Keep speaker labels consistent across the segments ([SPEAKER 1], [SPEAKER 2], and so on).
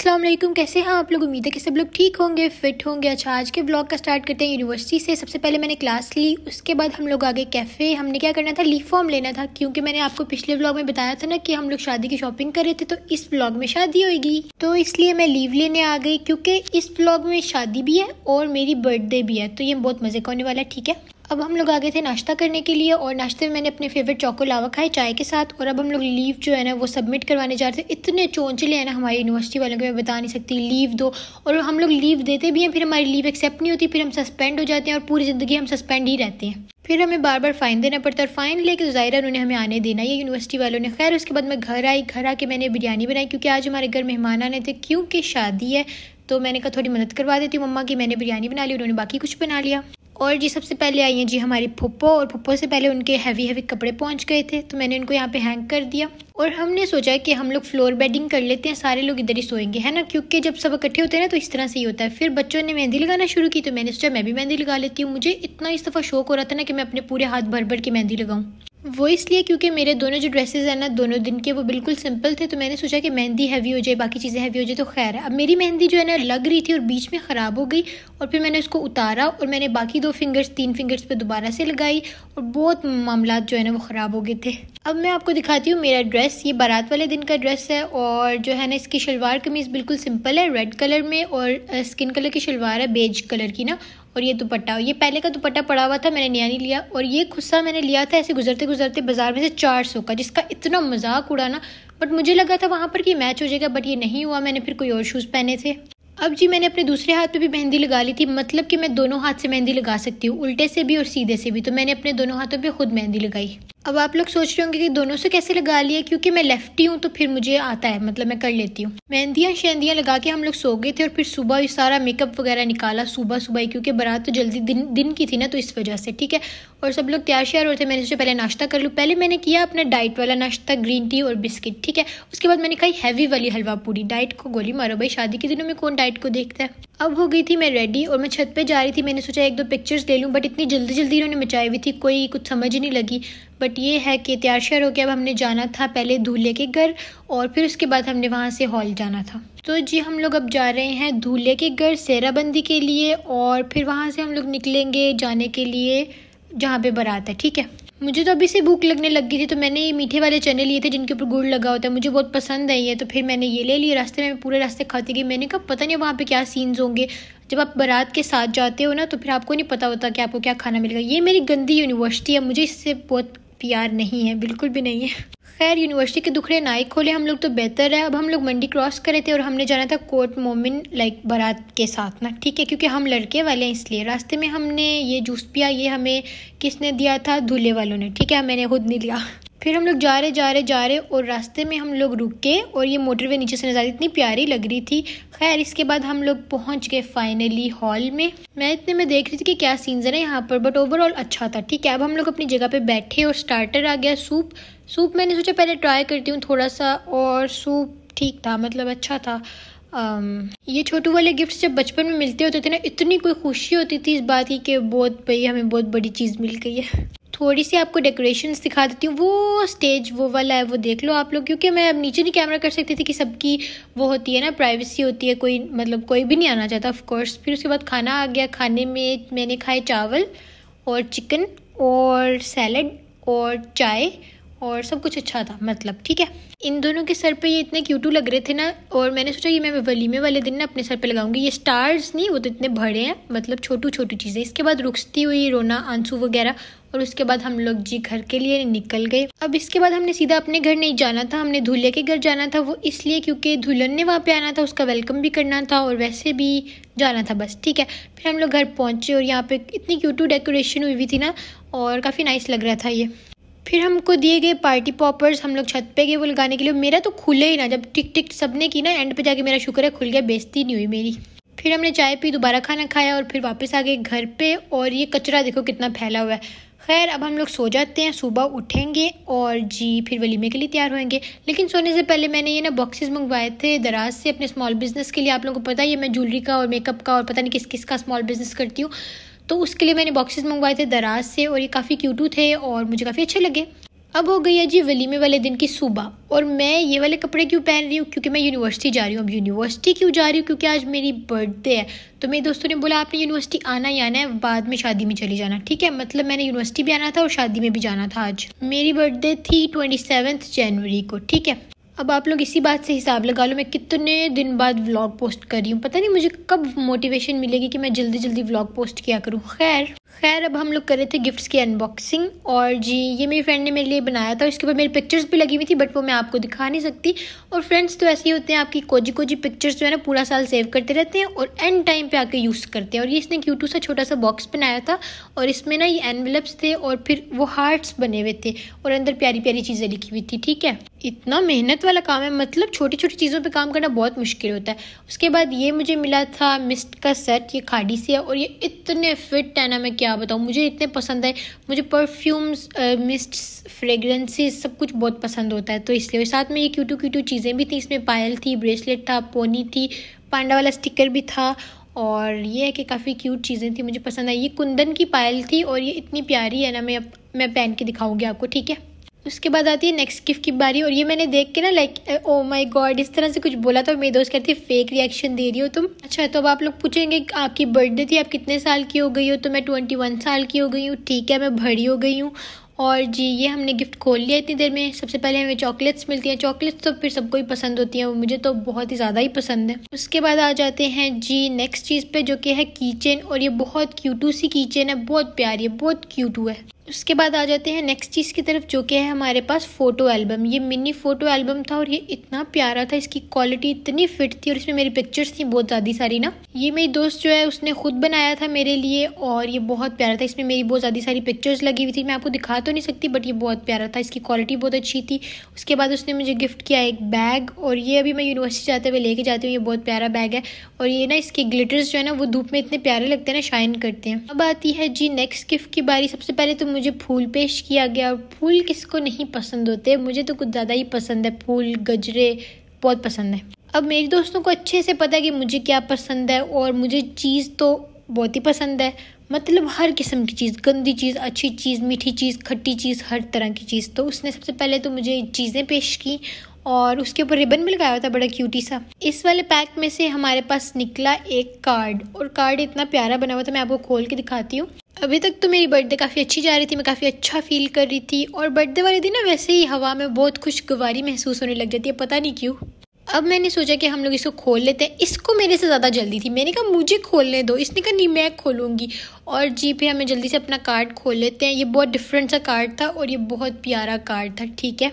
[SPEAKER 1] अस्सलाम वालेकुम कैसे हैं हाँ, आप लोग उम्मीद है कि सब लोग ठीक होंगे फिट होंगे अच्छा आज के ब्लॉग का स्टार्ट करते हैं यूनिवर्सिटी से सबसे पहले मैंने क्लास ली उसके बाद हम लोग आगे कैफ़े हमने क्या करना था लीव फॉर्म लेना था क्योंकि मैंने आपको पिछले ब्लॉग में बताया था ना कि हम लोग शादी की शॉपिंग कर रहे थे तो इस ब्लॉग में शादी होगी तो इसलिए मैं लीव लेने आ गई क्योंकि इस ब्लॉग में शादी भी है और मेरी बर्थडे भी है तो ये बहुत मज़े का होने वाला है ठीक है अब हम लोग आ गए थे नाश्ता करने के लिए और नाश्ते में मैंने अपने फेवरेट चौको लावा खाए चाय के साथ और अब हम लोग लीव जो है ना वो सबमिट करवाने जा रहे थे इतने चोंचले हैं ना हमारी यूनिवर्सिटी वालों को मैं बता नहीं सकती लीव दो और हम लोग लीव देते भी हैं फिर हमारी लीव एक्सेप्ट नहीं होती फिर हम सस्पेंड हो जाते हैं और पूरी ज़िंदगी हम सस्पेंड ही रहते हैं फिर हमें बार बार फ़ाइन देना पड़ता है और फ़ाइन लेके तो ज़ाहिर उन्होंने हमें आने देना ये यूनिवर्सिटी वालों ने खैर उसके बाद मैं घर आई घर आके मैंने बिरयानी बनाई क्योंकि आज हमारे घर मेहमान आने थे क्योंकि शादी है तो मैंने कहा थोड़ी मदद करवा देती हूँ मम्मा की मैंने बिरयानी बना ली उन्होंने बाकी कुछ बना लिया और जी सबसे पहले आई हैं जी हमारी पुप्पो और पुप्पो से पहले उनके हैवी हैवी कपड़े पहुंच गए थे तो मैंने उनको यहाँ पे हैंग कर दिया और हमने सोचा कि हम लोग फ्लोर बेडिंग कर लेते हैं सारे लोग इधर ही सोएंगे है ना क्योंकि जब सब इकट्ठे होते हैं ना तो इस तरह से ही होता है फिर बच्चों ने मेहंदी लगाना शुरू की तो मैंने सोचा मैं भी मेहंदी लगा लेती हूँ मुझे इतना इस दफ़ा शौक हो रहा था ना कि मैं अपने पूरे हाथ भर भर के मेहंदी लगाऊँ वो इसलिए क्योंकि मेरे दोनों जो ड्रेसेस हैं ना दोनों दिन के वो बिल्कुल सिंपल थे तो मैंने सोचा कि मेहंदी हैवी हो जाए बाकी चीज़ें हैवी हो जाए तो खैर है अब मेरी मेहंदी जो है ना लग रही थी और बीच में ख़राब हो गई और फिर मैंने उसको उतारा और मैंने बाकी दो फिंगर्स तीन फिंगर्स पे दोबारा से लगाई और बहुत मामला जो है ना वो ख़राब हो गए थे अब मैं आपको दिखाती हूँ मेरा ड्रेस ये बारात वाले दिन का ड्रेस है और जो है ना इसकी शलवार कमीज़ बिल्कुल सिंपल है रेड कलर में और स्किन कलर की शलवार है बेज कलर की ना और ये दुपट्टा ये पहले का दुपट्टा पड़ा हुआ था मैंने नया नहीं लिया और ये खुस्सा मैंने लिया था ऐसे गुजरते गुजरते बाजार में से चार सौ का जिसका इतना मजाक उड़ाना बट मुझे लगा था वहाँ पर कि मैच हो जाएगा बट ये नहीं हुआ मैंने फिर कोई और शूज़ पहने थे अब जी मैंने अपने दूसरे हाथ पे भी मेहंदी लगा ली थी मतलब कि मैं दोनों हाथ से मेहंदी लगा सकती हूँ उल्टे से भी और सीधे से भी तो मैंने अपने दोनों हाथों पे खुद मेहंदी लगाई अब आप लोग सोच रहे होंगे कि दोनों से कैसे लगा लिए क्योंकि मैं लेफ्टी हूँ तो फिर मुझे आता है मतलब मैं कर लेती हूँ मेहंदियाँ शेंदियाँ लगा के हम लोग सो गए थे और फिर सुबह ही सारा मेकअप वगैरह निकाला सुबह सुबह ही क्योंकि बारात तो जल्दी दिन दिन की थी ना तो इस वजह से ठीक है और सब लोग तैयार श्यार होते मैंने सोचा पहले नाश्ता कर लूँ पहले मैंने किया अपना डाइट वाला नाश्ता ग्रीन टी और बिस्किट ठीक है उसके बाद मैंने खाई हैवी वाली हलवा पूरी डाइट को गोली मारो भाई शादी के दिनों में कौन डाइट को देखता है अब हो गई थी मैं रेडी और मैं छत पे जा रही थी मैंने सोचा एक दो पिक्चर्स ले लूँ बट इतनी जल्दी जल्दी इन्होंने मचाई हुई थी कोई कुछ समझ नहीं लगी बट ये है कि तैयार शहर होकर अब हमने जाना था पहले दूल्हे के घर और फिर उसके बाद हमने वहाँ से हॉल जाना था तो जी हम लोग अब जा रहे हैं दूल्हे के घर सेराबंदी के लिए और फिर वहाँ से हम लोग निकलेंगे जाने के लिए जहाँ पर बारात है ठीक है मुझे तो अभी से भूख लगने लग गई थी तो मैंने ये मीठे वाले चने लिए थे जिनके ऊपर गुड़ लगा होता है मुझे बहुत पसंद है ये तो फिर मैंने ये ले लिए रास्ते में पूरे रास्ते खाती गई मैंने कहा पता नहीं वहाँ पे क्या सीन्स होंगे जब आप बारात के साथ जाते हो ना तो फिर आपको नहीं पता होता कि आपको क्या खाना मिलेगा ये मेरी गंदी यूनिवर्सिटी है मुझे इससे बहुत प्यार नहीं है बिल्कुल भी नहीं है खैर यूनिवर्सिटी के दुखड़े ना ही खोले हम लोग तो बेहतर है अब हम लोग मंडी क्रॉस करे थे और हमने जाना था कोर्ट मोमिन लाइक बारात के साथ ना ठीक है क्योंकि हम लड़के वाले हैं इसलिए रास्ते में हमने ये जूस पिया ये हमें किसने दिया था दूल्हे वालों ने ठीक है मैंने खुद नहीं लिया फिर हम लोग जा रहे जा रहे जा रहे और रास्ते में हम लोग रुक गए और ये मोटरवे नीचे से नज़ारी इतनी प्यारी लग रही थी खैर इसके बाद हम लोग पहुंच गए फाइनली हॉल में मैं इतने में देख रही थी कि क्या सीन्स है यहाँ पर बट ओवरऑल अच्छा था ठीक है अब हम लोग अपनी जगह पे बैठे और स्टार्टर आ गया सूप सूप मैंने सोचा पहले ट्राई करती हूँ थोड़ा सा और सूप ठीक था मतलब अच्छा था आम, ये छोटू वाले गिफ्ट्स जब बचपन में मिलते होते थे ना इतनी कोई खुशी होती थी इस बात की कि बहुत भाई हमें बहुत बड़ी चीज़ मिल गई है थोड़ी सी आपको डेकोरेशन दिखा देती हूँ वो स्टेज वो वाला है वो देख लो आप लोग क्योंकि मैं अब नीचे नहीं कैमरा कर सकती थी कि सबकी वो होती है ना प्राइवेसी होती है कोई मतलब कोई भी नहीं आना चाहता ऑफकोर्स फिर उसके बाद खाना आ गया खाने में मैंने खाए चावल और चिकन और सैलड और चाय और सब कुछ अच्छा था मतलब ठीक है इन दोनों के सर पे ये इतने क्यूटू लग रहे थे ना और मैंने सोचा ये मैं वलीमे वाले दिन ना अपने सर पे लगाऊंगी ये स्टार्स नहीं वो तो इतने बड़े हैं मतलब छोटू छोटी चीज़ें इसके बाद रुकती हुई रोना आंसू वगैरह और उसके बाद हम लोग जी घर के लिए निकल गए अब इसके बाद हमने सीधा अपने घर नहीं जाना था हमने धुलिया के घर जाना था वो इसलिए क्योंकि दुल्हन ने वहाँ पे आना था उसका वेलकम भी करना था और वैसे भी जाना था बस ठीक है फिर हम लोग घर पहुँचे और यहाँ पे इतनी क्यूटू डेकोरेशन हुई हुई थी ना और काफ़ी नाइस लग रहा था ये फिर हमको दिए गए पार्टी पॉपर्स हम लोग छत पे गए वो लगाने के लिए मेरा तो खुले ही ना जब टिक टिक सबने की ना एंड पे जाके मेरा शुक्र है खुल गया बेजती नहीं हुई मेरी फिर हमने चाय पी दोबारा खाना खाया और फिर वापस आ गए घर पे और ये कचरा देखो कितना फैला हुआ है खैर अब हम लोग सो जाते हैं सुबह उठेंगे और जी फिर वलीमे के लिए तैयार होंगे लेकिन सोने से पहले मैंने ये ना बॉक्सेस मंगवाए थे दराज से अपने स्मॉल बिज़नेस के लिए आप लोगों को पता है ये मैं ज्वेलरी का और मेकअप का और पता नहीं किस किस का स्मॉल बिज़नेस करती हूँ तो उसके लिए मैंने बॉक्सेस मंगवाए थे दराज से और ये काफ़ी क्यूटू थे और मुझे काफ़ी अच्छे लगे अब हो गई है जी वलीमे वाले दिन की सुबह और मैं ये वाले कपड़े क्यों पहन रही हूँ क्योंकि मैं यूनिवर्सिटी जा रही हूँ अब यूनिवर्सिटी क्यों जा रही हूँ क्योंकि आज मेरी बर्थडे है तो मेरे दोस्तों ने बोला आपने यूनिवर्सिटी आना ही आना है बाद में शादी में चली जाना ठीक है मतलब मैंने यूनिवर्सिटी भी आना था और शादी में भी जाना था आज मेरी बर्थडे थी ट्वेंटी जनवरी को ठीक है अब आप लोग इसी बात से हिसाब लगा लो मैं कितने दिन बाद व्लॉग पोस्ट कर रही हूँ पता नहीं मुझे कब मोटिवेशन मिलेगी कि मैं जल्दी जल्दी व्लॉग पोस्ट किया करूँ खैर खैर अब हम लोग कर रहे थे गिफ्ट्स की अनबॉक्सिंग और जी ये मेरी फ्रेंड ने मेरे लिए बनाया था इसके ऊपर मेरी पिक्चर्स भी लगी हुई थी बट वो मैं आपको दिखा नहीं सकती और फ्रेंड्स तो ऐसे ही होते हैं आपकी कोजी कोजी पिक्चर्स जो है ना पूरा साल सेव करते रहते हैं और एंड टाइम पे आके यूज़ करते हैं और ये इसने क्यूटू सा छोटा सा बॉक्स बनाया था और इसमें ना ये एनवलप्स थे और फिर वो हार्ट्स बने हुए थे और अंदर प्यारी प्यारी चीज़ें लिखी हुई थी ठीक है इतना मेहनत वाला काम है मतलब छोटी छोटी चीज़ों पे काम करना बहुत मुश्किल होता है उसके बाद ये मुझे मिला था मिस्ट का सेट ये खाड़ी से है और ये इतने फिट है ना मैं क्या बताऊँ मुझे इतने पसंद है मुझे परफ्यूम्स मिस्ट फ्रेगरेंसेस सब कुछ बहुत पसंद होता है तो इसलिए साथ में ये क्यूटू क्यूटू चीज़ें भी थी इसमें पायल थी ब्रेसलेट था पोनी थी पांडा वाला स्टिकर भी था और ये है कि काफ़ी क्यूट चीज़ें थी मुझे पसंद आई ये कुंदन की पायल थी और ये इतनी प्यारी है ना मैं मैं पहन के दिखाऊंगी आपको ठीक है उसके बाद आती है नेक्स्ट गिफ्ट की बारी और ये मैंने देख के ना लाइक ओ माय गॉड इस तरह से कुछ बोला तो मेरी दोस्त कहती है फेक रिएक्शन दे रही हो तुम अच्छा तो अब आप लोग पूछेंगे आपकी बर्थडे थी आप कितने साल की हो गई हो तो मैं ट्वेंटी वन साल की हो गई हूँ ठीक है मैं भरी हो गई हूँ और जी ये हमने गिफ्ट खोल लिया इतनी देर में सबसे पहले हमें चॉकलेट्स मिलती हैं चॉकलेट्स तो फिर सबको ही पसंद होती हैं वो मुझे तो बहुत ही ज़्यादा ही पसंद है उसके बाद आ जाते हैं जी नेक्स्ट चीज़ पे जो कि है कीचेन और ये बहुत क्यूटू सी कीचेन है बहुत प्यारी है बहुत क्यूटू है उसके बाद आ जाते हैं नेक्स्ट चीज़ की तरफ जो कि है हमारे पास फ़ोटो एल्बम ये मिनी फ़ोटो एल्बम था और ये इतना प्यारा था इसकी क्वालिटी इतनी फिट थी और इसमें मेरी पिक्चर्स थी बहुत ज़्यादा सारी ना ये मेरी दोस्त जो है उसने खुद बनाया था मेरे लिए और ये बहुत प्यारा था इसमें मेरी बहुत ज़्यादा सारी पिक्चर्स लगी हुई थी मैं आपको दिखा तो नहीं सकती बट ये बहुत प्यारा था इसकी क्वालिटी बहुत अच्छी थी उसके बाद उसने मुझे गिफ्ट किया एक बैग और ये अभी मैं यूनिवर्सिटी जाते हुए लेके जाती हूँ ये बहुत प्यारा बैग है और ये ना इसके ग्लिटर्स जो है ना वो धूप में इतने प्यारे लगते हैं ना शाइन करते हैं अब आती है जी नेक्स्ट गिफ्ट की बारी सबसे पहले तो मुझे मुझे फूल पेश किया गया और फूल किसको नहीं पसंद होते मुझे तो कुछ ज़्यादा ही पसंद है फूल गजरे बहुत पसंद है अब मेरे दोस्तों को अच्छे से पता है कि मुझे क्या पसंद है और मुझे चीज़ तो बहुत ही पसंद है मतलब हर किस्म की चीज़ गंदी चीज़ अच्छी चीज़ मीठी चीज़ खट्टी चीज़ हर तरह की चीज़ तो उसने सबसे पहले तो मुझे चीज़ें पेश की और उसके ऊपर रिबन भी लगाया हुआ था बड़ा क्यूटी सा इस वाले पैक में से हमारे पास निकला एक कार्ड और कार्ड इतना प्यारा बना हुआ था मैं आपको खोल के दिखाती हूँ अभी तक तो मेरी बर्थडे काफ़ी अच्छी जा रही थी मैं काफ़ी अच्छा फील कर रही थी और बर्थडे वाले दिन ना वैसे ही हवा में बहुत खुशगवारी महसूस होने लग जाती है पता नहीं क्यों अब मैंने सोचा कि हम लोग इसको खोल लेते हैं इसको मेरे से ज़्यादा जल्दी थी मैंने कहा मुझे खोलने दो इसने कहा नहीं मैं खोलूँगी और जी पे हमें जल्दी से अपना कार्ड खोल लेते हैं ये बहुत डिफरेंट सा कार्ड था और ये बहुत प्यारा कार्ड था ठीक है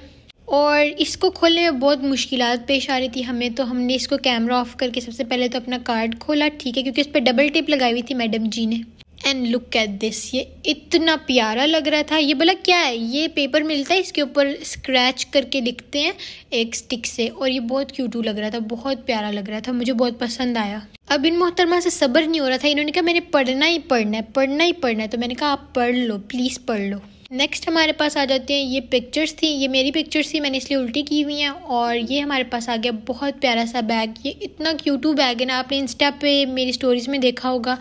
[SPEAKER 1] और इसको खोलने में बहुत मुश्किल पेश आ रही थी हमें तो हमने इसको कैमरा ऑफ करके सबसे पहले तो अपना कार्ड खोला ठीक है क्योंकि इस पर डबल टेप लगाई हुई थी मैडम जी ने एंड लुक एट दिस ये इतना प्यारा लग रहा था ये बोला क्या है ये पेपर मिलता है इसके ऊपर स्क्रैच करके लिखते हैं एक स्टिक से और ये बहुत क्यूटू लग रहा था बहुत प्यारा लग रहा था मुझे बहुत पसंद आया अब इन मोहतरमा से सब्र नहीं हो रहा था इन्होंने कहा मैंने पढ़ना ही पढ़ना है पढ़ना ही पढ़ना है तो मैंने कहा आप पढ़ लो प्लीज़ पढ़ लो नेक्स्ट हमारे पास आ जाते हैं ये पिक्चर्स थी ये मेरी पिक्चर्स थी मैंने इसलिए उल्टी की हुई हैं और ये हमारे पास आ गया बहुत प्यारा सा बैग ये इतना क्यूटू बैग है ना आपने इंस्टा पे मेरी स्टोरीज़ में देखा होगा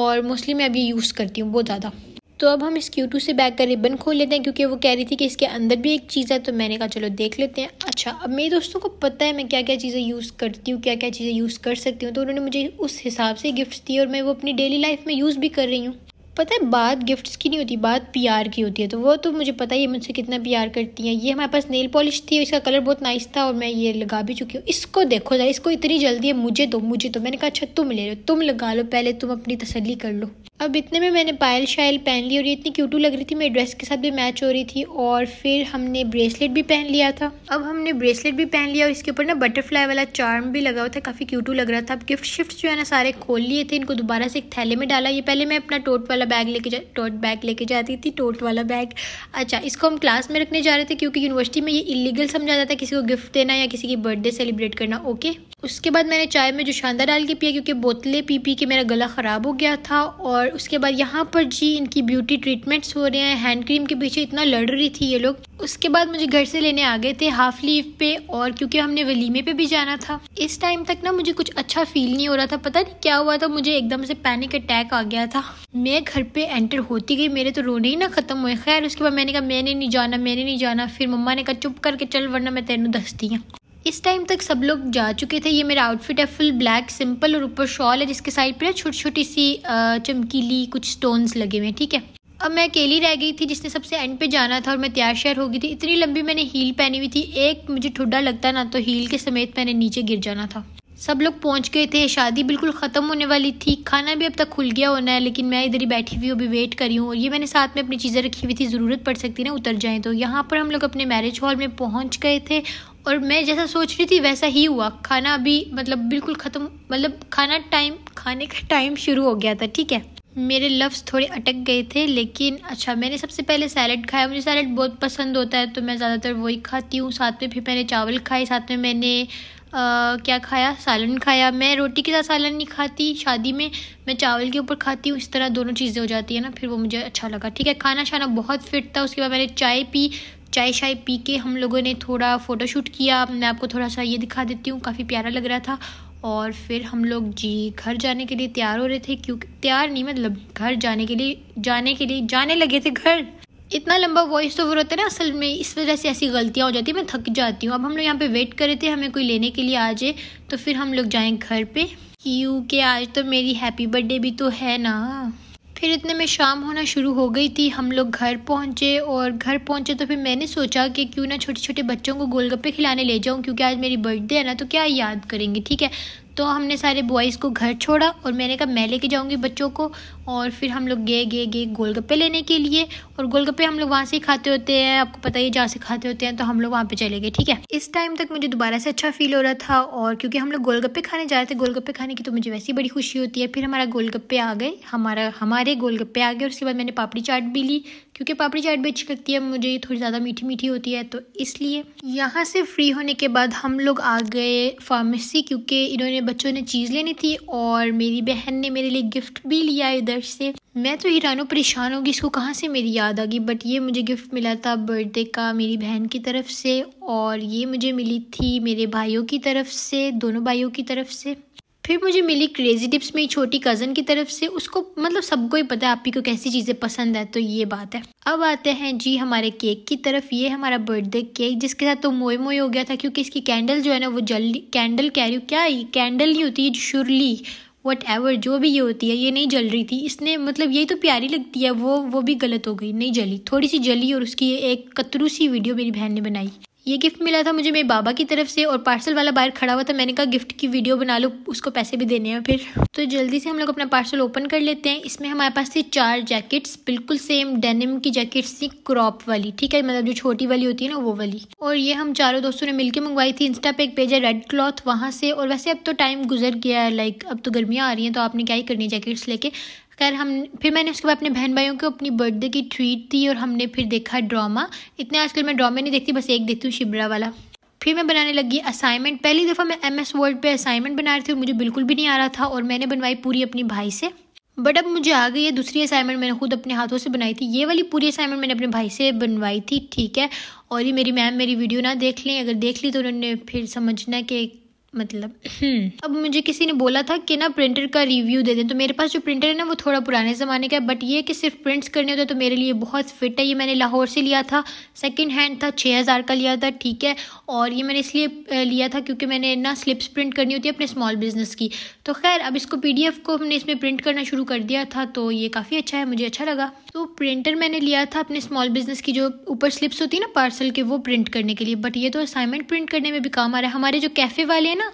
[SPEAKER 1] और मोस्टली मैं अब ये यूज़ करती हूँ बहुत ज़्यादा तो अब हम इस क्यूटू से बैग का रिबन खोल लेते हैं क्योंकि वो कह रही थी कि इसके अंदर भी एक चीज़ है तो मैंने कहा चलो देख लेते हैं अच्छा अब मेरे दोस्तों को पता है मैं क्या क्या चीज़ें यूज़ करती हूँ क्या क्या चीज़ें यूज़ कर सकती हूँ तो उन्होंने मुझे उस हिसाब से गिफ्ट्स दिए और मैं वो अपनी डेली लाइफ में यूज़ भी कर रही हूँ पता है बात गिफ्ट्स की नहीं होती बात प्यार की होती है तो वो तो मुझे पता ही है मुझसे कितना प्यार करती हैं ये हमारे पास नेल पॉलिश थी इसका कलर बहुत नाइस था और मैं ये लगा भी चुकी हूँ इसको देखो जरा इसको इतनी जल्दी है मुझे दो मुझे दो मैंने कहा अच्छा तुम ले लो तुम लगा लो पहले तुम अपनी तसली कर लो अब इतने में मैंने पायल शायल पहन ली और ये इतनी क्यूटू लग रही थी मेरी ड्रेस के साथ भी मैच हो रही थी और फिर हमने ब्रेसलेट भी पहन लिया था अब हमने ब्रेसलेट भी पहन लिया और इसके ऊपर ना बटरफ्लाई वाला चार्म भी लगा हुआ था काफ़ी क्यूटू लग रहा था अब गिफ्ट शिफ्ट जो है ना सारे खोल लिए थे इनको दोबारा से एक थैले में डाला ये पहले मैं अपना टोट वाला वाला बैग लेके जा टोट बैग लेके जाती थी टोट वाला बैग अच्छा इसको हम क्लास में रखने जा रहे थे क्योंकि यूनिवर्सिटी में ये इलीगल समझा जाता है किसी को गिफ्ट देना या किसी की बर्थडे सेलिब्रेट करना ओके उसके बाद मैंने चाय में जो शानदार डाल के पिया क्योंकि बोतलें पी पी के मेरा गला ख़राब हो गया था और उसके बाद यहाँ पर जी इनकी ब्यूटी ट्रीटमेंट्स हो रहे हैं हैंड क्रीम के पीछे इतना लड़ रही थी ये लोग उसके बाद मुझे घर से लेने आ गए थे हाफ लीव पे और क्योंकि हमने वलीमे पे भी जाना था इस टाइम तक ना मुझे कुछ अच्छा फील नहीं हो रहा था पता नहीं क्या हुआ था मुझे एकदम से पैनिक अटैक आ गया था मैं घर पे एंटर होती गई मेरे तो रोने ही ना ख़त्म हुए खैर उसके बाद मैंने कहा मैंने नहीं जाना मैंने नहीं जाना फिर मम्मा ने कहा चुप करके चल वरना मैं तेनों दसती हूँ इस टाइम तक सब लोग जा चुके थे ये मेरा आउटफिट है फुल ब्लैक सिंपल और ऊपर शॉल है जिसके साइड पर छोटी छोटी सी चमकीली कुछ स्टोन्स लगे हुए हैं ठीक है अब मैं अकेली रह गई थी जिसने सबसे एंड पे जाना था और मैं तैयार शेयर हो गई थी इतनी लंबी मैंने हील पहनी हुई थी एक मुझे ठुड्डा लगता ना तो हील के समेत मैंने नीचे गिर जाना था सब लोग पहुंच गए थे शादी बिल्कुल ख़त्म होने वाली थी खाना भी अब तक खुल गया होना है लेकिन मैं इधर ही बैठी हुई अभी वेट करी हूँ और ये मैंने साथ में अपनी चीज़ें रखी हुई थी ज़रूरत पड़ सकती ना उतर जाएँ तो यहाँ पर हम लोग अपने मैरिज हॉल में पहुँच गए थे और मैं जैसा सोच रही थी वैसा ही हुआ खाना अभी मतलब बिल्कुल ख़त्म मतलब खाना टाइम खाने का टाइम शुरू हो गया था ठीक है मेरे लफ्ज़ थोड़े अटक गए थे लेकिन अच्छा मैंने सबसे पहले सैलड खाया मुझे सैलड बहुत पसंद होता है तो मैं ज़्यादातर वही खाती हूँ साथ में फिर मैंने चावल खाए साथ में मैंने आ, क्या खाया सालन खाया मैं रोटी के साथ सालन नहीं खाती शादी में मैं चावल के ऊपर खाती हूँ इस तरह दोनों चीज़ें हो जाती है ना फिर वो मुझे अच्छा लगा ठीक है खाना शाना बहुत फिट था उसके बाद मैंने चाय पी चाय शाय पी के हम लोगों ने थोड़ा फ़ोटोशूट किया मैं आपको थोड़ा सा ये दिखा देती हूँ काफ़ी प्यारा लग रहा था और फिर हम लोग जी घर जाने के लिए तैयार हो रहे थे क्योंकि तैयार नहीं मतलब घर जाने के लिए जाने के लिए जाने लगे थे घर इतना लंबा वॉइस ओवर होता है ना असल में इस वजह से ऐसी गलतियाँ हो जाती है मैं थक जाती हूँ अब हम लोग यहाँ पे वेट कर रहे थे हमें कोई लेने के लिए आ जाए तो फिर हम लोग जाएँ घर पे यू के आज तो मेरी हैप्पी बर्थडे भी तो है ना फिर इतने में शाम होना शुरू हो गई थी हम लोग घर पहुँचे और घर पहुँचे तो फिर मैंने सोचा कि क्यों ना छोटे छोटे बच्चों को गोलगप्पे खिलाने ले जाऊँ क्योंकि आज मेरी बर्थडे है ना तो क्या याद करेंगे ठीक है तो हमने सारे बॉयज़ को घर छोड़ा और मैंने कहा मैं लेके जाऊँगी बच्चों को और फिर हम लोग गए गए गए गोलगप्पे लेने के लिए और गोलगप्पे हम लोग वहाँ से ही खाते होते हैं आपको पता ही जहाँ से खाते होते हैं तो हम लोग वहाँ पर चले गए ठीक है इस टाइम तक मुझे दोबारा से अच्छा फील हो रहा था और क्योंकि हम लोग गोलगप्पे खाने जा रहे थे गोलगप्पे खाने की तो मुझे वैसे ही बड़ी खुशी होती है फिर हमारा गोलगप्पे आ गए हमारा हमारे गोलगप्पे आ गए और उसके बाद मैंने पापड़ी चाट भी ली क्योंकि पापड़ी चाट भी अच्छी लगती है मुझे ये थोड़ी ज़्यादा मीठी मीठी होती है तो इसलिए यहाँ से फ्री होने के बाद हम लोग आ गए फार्मेसी क्योंकि इन्होंने बच्चों ने चीज़ लेनी थी और मेरी बहन ने मेरे लिए गिफ्ट भी लिया इधर से मैं तो हैरानो परेशान होगी इसको कहाँ से मेरी याद आ गई बट ये मुझे गिफ्ट मिला था बर्थडे का मेरी बहन की तरफ से और ये मुझे मिली थी मेरे भाइयों की तरफ से दोनों भाइयों की तरफ से फिर मुझे मिली क्रेज़ी टिप्स मेरी छोटी कज़न की तरफ से उसको मतलब सबको ही पता है आपकी को कैसी चीज़ें पसंद है तो ये बात है अब आते हैं जी हमारे केक की तरफ ये हमारा बर्थडे केक जिसके साथ तो मोए मोए हो गया था क्योंकि इसकी कैंडल जो है ना वो जल्दी कैंडल कह रही हूँ क्या ही? कैंडल नहीं होती है शुरली वट एवर जो भी ये होती है ये नहीं जल रही थी इसने मतलब यही तो प्यारी लगती है वो वो भी गलत हो गई नहीं जली थोड़ी सी जली और उसकी एक कतरू सी वीडियो मेरी बहन ने बनाई ये गिफ्ट मिला था मुझे मेरे बाबा की तरफ से और पार्सल वाला बाहर खड़ा हुआ था मैंने कहा गिफ्ट की वीडियो बना लो उसको पैसे भी देने हैं फिर तो जल्दी से हम लोग अपना पार्सल ओपन कर लेते हैं इसमें हमारे पास थी चार जैकेट्स बिल्कुल सेम डेनिम की जैकेट्स थी क्रॉप वाली ठीक है मतलब जो छोटी वाली होती है ना वो वाली और ये हम चारों दोस्तों ने मिलकर मंगवाई थी इंस्टा पे एक पेज है रेड क्लॉथ वहाँ से और वैसे अब तो टाइम गुजर गया है लाइक अब तो गर्मियाँ आ रही हैं तो आपने क्या ही करनी जैकेट्स लेके खैर हम फिर मैंने उसके बाद अपने बहन भाइयों को अपनी बर्थडे की ट्रीट दी और हमने फिर देखा ड्रामा इतने आजकल मैं ड्रामे नहीं देखती बस एक देखती हूँ शिबरा वाला फिर मैं बनाने लगी असाइनमेंट पहली दफ़ा मैं एम एस वर्ड पर असाइनमेंट बना रही थी और मुझे बिल्कुल भी नहीं आ रहा था और मैंने बनवाई पूरी अपने भाई से बट अब मुझे आ गई है दूसरी असाइनमेंट मैंने खुद अपने हाथों से बनाई थी ये वाली पूरी असाइनमेंट मैंने अपने भाई से बनवाई थी ठीक है और ये मेरी मैम मेरी वीडियो ना देख लें अगर देख ली तो उन्होंने फिर समझना कि मतलब हम्म। अब मुझे किसी ने बोला था कि ना प्रिंटर का रिव्यू दे दें तो मेरे पास जो प्रिंटर है ना वो थोड़ा पुराने ज़माने का है बट ये कि सिर्फ प्रिंट्स करने होते हैं तो मेरे लिए बहुत फिट है ये मैंने लाहौर से लिया था सेकेंड हैंड था छः हज़ार का लिया था ठीक है और ये मैंने इसलिए लिया था क्योंकि मैंने ना स्लिप्स प्रिंट करनी होती है अपने स्मॉल बिज़नेस की तो खैर अब इसको पी को हमने इसमें प्रिंट करना शुरू कर दिया था तो ये काफ़ी अच्छा है मुझे अच्छा लगा तो प्रिंटर मैंने लिया था अपने स्मॉल बिज़नेस की जो ऊपर स्लिप्स होती है ना पार्सल के वो प्रिंट करने के लिए बट ये तो असाइनमेंट प्रिंट करने में भी काम आ रहा है हमारे जो कैफ़े वाले हैं ना ना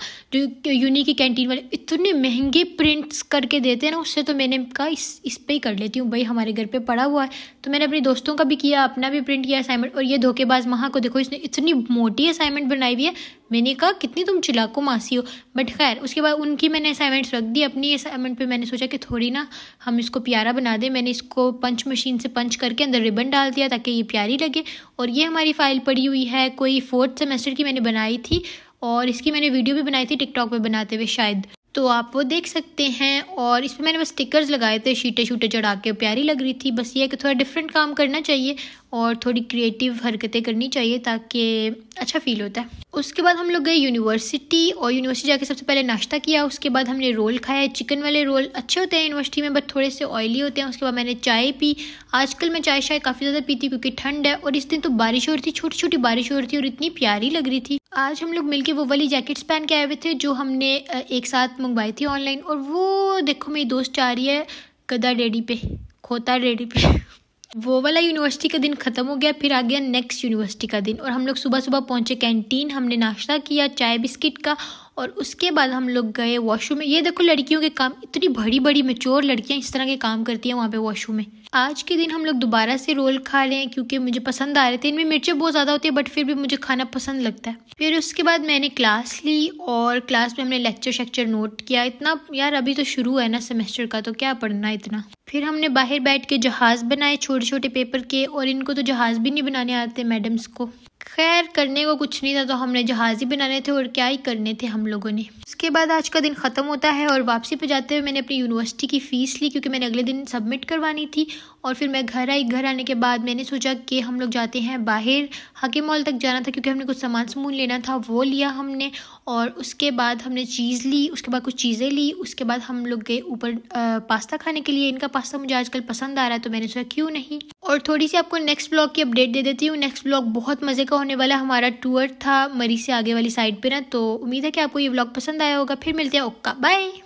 [SPEAKER 1] जो यूनी की कैंटीन वाले इतने महंगे प्रिंट्स करके देते हैं ना उससे तो मैंने कहा इस इस पर ही कर लेती हूँ भाई हमारे घर पे पड़ा हुआ है तो मैंने अपने दोस्तों का भी किया अपना भी प्रिंट किया असाइनमेंट और ये धोखेबाज महा को देखो इसने इतनी मोटी असाइनमेंट बनाई हुई है मैंने कहा कितनी तुम चिलाको मासी हो बट खैर उसके बाद उनकी मैंने असाइनमेंट्स रख दी अपनी असाइनमेंट पर मैंने सोचा कि थोड़ी ना हम इसको प्यारा बना दें मैंने इसको पंच मशीन से पंच करके अंदर रिबन डाल दिया ताकि ये प्यारी लगे और ये हमारी फ़ाइल पड़ी हुई है कोई फोर्थ सेमेस्टर की मैंने बनाई थी और इसकी मैंने वीडियो भी बनाई थी टिकटॉक पे बनाते हुए शायद तो आप वो देख सकते हैं और इस पर मैंने बस स्टिकर्स लगाए थे शीटे शूटे चढ़ा के प्यारी लग रही थी बस ये कि थोड़ा डिफरेंट काम करना चाहिए और थोड़ी क्रिएटिव हरकतें करनी चाहिए ताकि अच्छा फील होता है उसके बाद हम लोग गए यूनिवर्सिटी और यूनिवर्सिटी जाके सबसे पहले नाश्ता किया उसके बाद हमने रोल खाया चिकन वाले रोल अच्छे होते हैं यूनिवर्सिटी में बट थोड़े से ऑयली होते हैं उसके बाद मैंने चाय पी आजकल मैं चाय शाय काफ़ी ज़्यादा पीती क्योंकि ठंड है और इस दिन तो बारिश हो रही थी छोटी छोटी बारिश हो रही थी और इतनी प्यारी लग रही थी आज हम लोग मिलकर वो वाली जैकेट्स पहन के आए हुए थे जो हमने एक साथ मंगवाई थी ऑनलाइन और वो देखो मेरी दोस्त चाह रही है गदा डेडी पे खोता डेडी पे वो वाला यूनिवर्सिटी का दिन ख़त्म हो गया फिर आ गया नेक्स्ट यूनिवर्सिटी का दिन और हम लोग सुबह सुबह पहुंचे कैंटीन हमने नाश्ता किया चाय बिस्किट का और उसके बाद हम लोग गए वॉशरूम में ये देखो लड़कियों के काम इतनी बड़ी बड़ी मेचोर लड़कियां इस तरह के काम करती हैं वहाँ पे वॉशरूम में आज के दिन हम लोग दोबारा से रोल खा रहे हैं क्योंकि मुझे पसंद आ रहे थे इनमें मिर्चें बहुत ज़्यादा होती है बट फिर भी मुझे खाना पसंद लगता है फिर उसके बाद मैंने क्लास ली और क्लास में हमने लेक्चर शेक्चर नोट किया इतना यार अभी तो शुरू है ना सेमेस्टर का तो क्या पढ़ना इतना फिर हमने बाहर बैठ के जहाज़ बनाए छोटे छोटे पेपर के और इनको तो जहाज़ भी नहीं बनाने आते मैडम्स को खैर करने को कुछ नहीं था तो हमने जहाज़ ही बनाने थे और क्या ही करने थे हम लोगों ने उसके बाद आज का दिन ख़त्म होता है और वापसी पे जाते हुए मैंने अपनी यूनिवर्सिटी की फ़ीस ली क्योंकि मैंने अगले दिन सबमिट करवानी थी और फिर मैं घर आई घर आने के बाद मैंने सोचा कि हम लोग जाते हैं बाहर हाकिम मॉल तक जाना था क्योंकि हमने कुछ सामान समून लेना था वो लिया हमने और उसके बाद हमने चीज़ ली उसके बाद कुछ चीज़ें ली उसके बाद हम लोग गए ऊपर पास्ता खाने के लिए इनका पास्ता मुझे आजकल पसंद आ रहा है तो मैंने सोचा क्यों नहीं और थोड़ी सी आपको नेक्स्ट ब्लॉग की अपडेट दे देती हूँ नेक्स्ट ब्लॉग बहुत मज़े का होने वाला हमारा टूर था मरी से आगे वाली साइड पर ना तो उम्मीद है कि आपको ये ब्लॉग पसंद आया होगा फिर मिलते हैं ओक्का बाय